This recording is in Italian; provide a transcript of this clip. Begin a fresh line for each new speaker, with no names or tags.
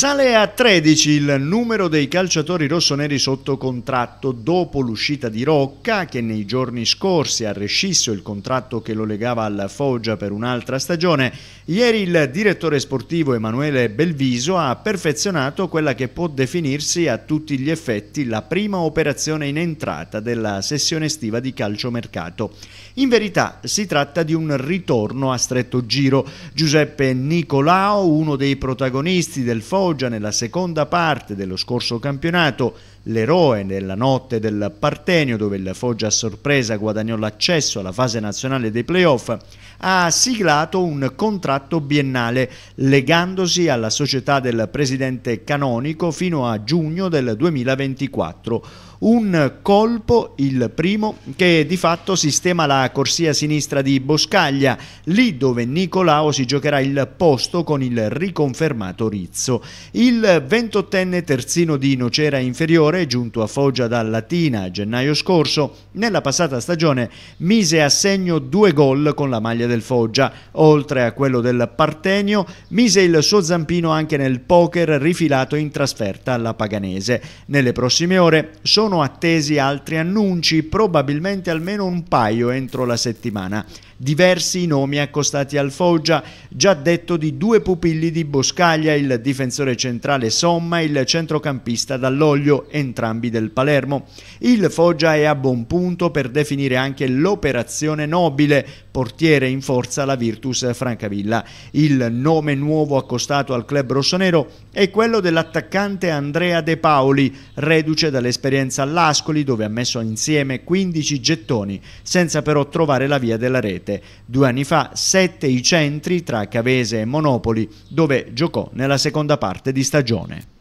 Sale a 13 il numero dei calciatori rossoneri sotto contratto dopo l'uscita di Rocca che nei giorni scorsi ha rescisso il contratto che lo legava al Foggia per un'altra stagione. Ieri il direttore sportivo Emanuele Belviso ha perfezionato quella che può definirsi a tutti gli effetti la prima operazione in entrata della sessione estiva di calciomercato. In verità si tratta di un ritorno a stretto giro. Giuseppe Nicolao, uno dei protagonisti del Foggia, appoggia nella seconda parte dello scorso campionato, l'eroe nella notte del Partenio dove il Foggia a sorpresa guadagnò l'accesso alla fase nazionale dei playoff, ha siglato un contratto biennale legandosi alla società del presidente canonico fino a giugno del 2024 un colpo, il primo, che di fatto sistema la corsia sinistra di Boscaglia, lì dove Nicolao si giocherà il posto con il riconfermato Rizzo. Il 28enne terzino di Nocera Inferiore, giunto a Foggia da Latina a gennaio scorso, nella passata stagione mise a segno due gol con la maglia del Foggia. Oltre a quello del Partenio, mise il suo zampino anche nel poker rifilato in trasferta alla Paganese. Nelle prossime ore sono attesi altri annunci, probabilmente almeno un paio entro la settimana. Diversi nomi accostati al Foggia, già detto di due pupilli di Boscaglia, il difensore difensore centrale Somma e il centrocampista Dall'Oglio, entrambi del Palermo. Il Foggia è a buon punto per definire anche l'operazione nobile, portiere in forza la Virtus Francavilla. Il nome nuovo accostato al club rossonero è quello dell'attaccante Andrea De Paoli, reduce dall'esperienza all'Ascoli dove ha messo insieme 15 gettoni, senza però trovare la via della rete. Due anni fa sette i centri tra Cavese e Monopoli, dove giocò nella seconda parte parte di stagione.